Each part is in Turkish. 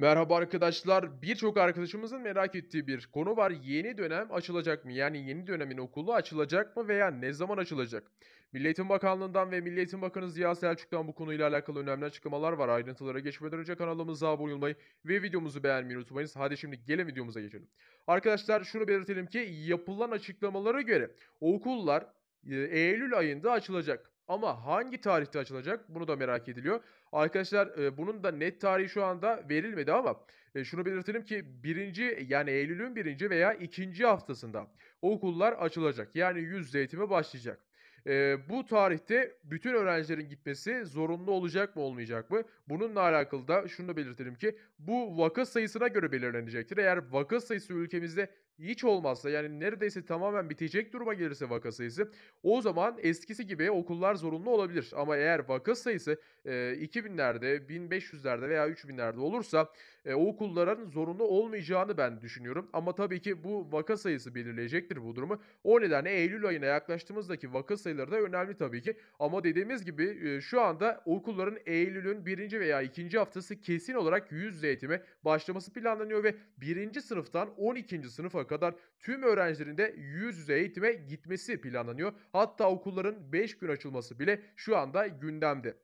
Merhaba arkadaşlar. Birçok arkadaşımızın merak ettiği bir konu var. Yeni dönem açılacak mı? Yani yeni dönemin okulu açılacak mı veya ne zaman açılacak? Milliyetin Bakanlığı'ndan ve Milliyetin Bakanı Ziya Selçuk'tan bu konuyla alakalı önemli açıklamalar var. Ayrıntılara geçmeden önce kanalımıza abone olmayı ve videomuzu beğenmeyi unutmayınız. Hadi şimdi gelin videomuza geçelim. Arkadaşlar şunu belirtelim ki yapılan açıklamalara göre okullar e, Eylül ayında açılacak. Ama hangi tarihte açılacak bunu da merak ediliyor. Arkadaşlar e, bunun da net tarihi şu anda verilmedi ama e, şunu belirtelim ki birinci yani Eylül'ün birinci veya ikinci haftasında okullar açılacak. Yani yüz eğitime başlayacak. E, bu tarihte bütün öğrencilerin gitmesi zorunlu olacak mı olmayacak mı? Bununla alakalı da şunu da belirtelim ki bu vaka sayısına göre belirlenecektir. Eğer vaka sayısı ülkemizde hiç olmazsa yani neredeyse tamamen bitecek duruma gelirse vaka sayısı o zaman eskisi gibi okullar zorunlu olabilir. Ama eğer vaka sayısı e, 2000'lerde, 1500'lerde veya 3000'lerde olursa e, o okulların zorunlu olmayacağını ben düşünüyorum. Ama tabii ki bu vaka sayısı belirleyecektir bu durumu. O nedenle Eylül ayına yaklaştığımızdaki vaka sayısı sayıları da önemli tabii ki. Ama dediğimiz gibi şu anda okulların Eylül'ün birinci veya ikinci haftası kesin olarak yüz yüze eğitime başlaması planlanıyor ve birinci sınıftan 12. sınıfa kadar tüm öğrencilerin de yüz yüze eğitime gitmesi planlanıyor. Hatta okulların 5 gün açılması bile şu anda gündemde.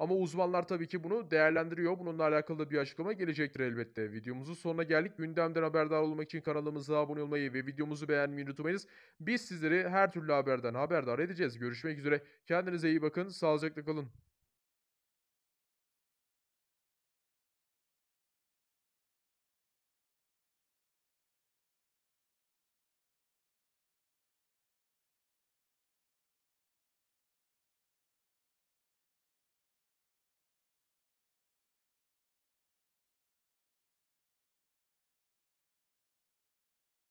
Ama uzmanlar tabii ki bunu değerlendiriyor. Bununla alakalı bir açıklama gelecektir elbette. Videomuzun sonuna geldik. Gündemden haberdar olmak için kanalımıza abone olmayı ve videomuzu beğenmeyi unutmayınız. Biz sizleri her türlü haberden haberdar edeceğiz. Görüşmek üzere. Kendinize iyi bakın. Sağlıcakla kalın.